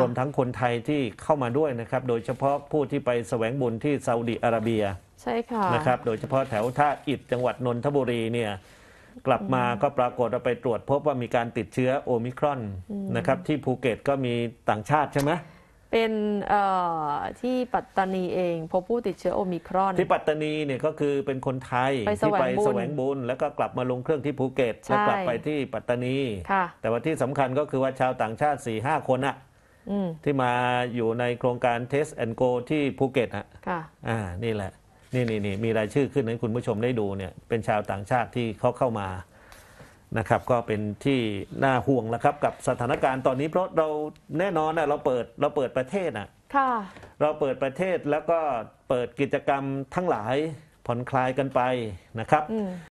รวมทั้งคนไทยที่เข้ามาด้วยนะครับ โดยเฉพาะผู้ที่ไปแสวงบุญที่ซาอุดีอาระเบีย ใช่ค่ะ นะครับ โดยเฉพาะแถวท่าอิดจังหวัดนนทบุรีเนี่ย กลับมาก็ปรากฏเราไปตรวจพบว่ามีการติดเชื้อโอมิครอนนะครับ ที่ภูเก็ตก็มีต่างชาติใช่ไหมเป็นที่ปัตตานีเองพบผู้ติดเชื้อโอมิครอน ที่ปัตตานีเนี่ยก็คือเป็นคนไทยที่ไปแสวงบุญ แล้วก็กลับมาลงเครื่องที่ภูเก็ตแล้วกลับไปที่ปัตตานี แต่ว่าที่สำคัญก็คือว่าชาวต่างชาติ4ี่ห้าคนอะที่มาอยู่ในโครงการเทสแอนโกที่ภูเก็ตฮะอ่า นี่แหละ นี่นี่นี่ มีรายชื่อขึ้นให้คุณผู้ชมได้ดูเนี่ย เป็นชาวต่างชาติที่เขาเข้ามา นะครับ ก็เป็นที่น่าห่วงแล้วครับ กับสถานการณ์ตอนนี้เพราะเราแน่นอน่ะเราเปิด เราเปิดประเทศอ่ะ เราเปิดประเทศแล้วก็เปิดกิจกรรมทั้งหลายผ่อนคลายกันไปนะครับ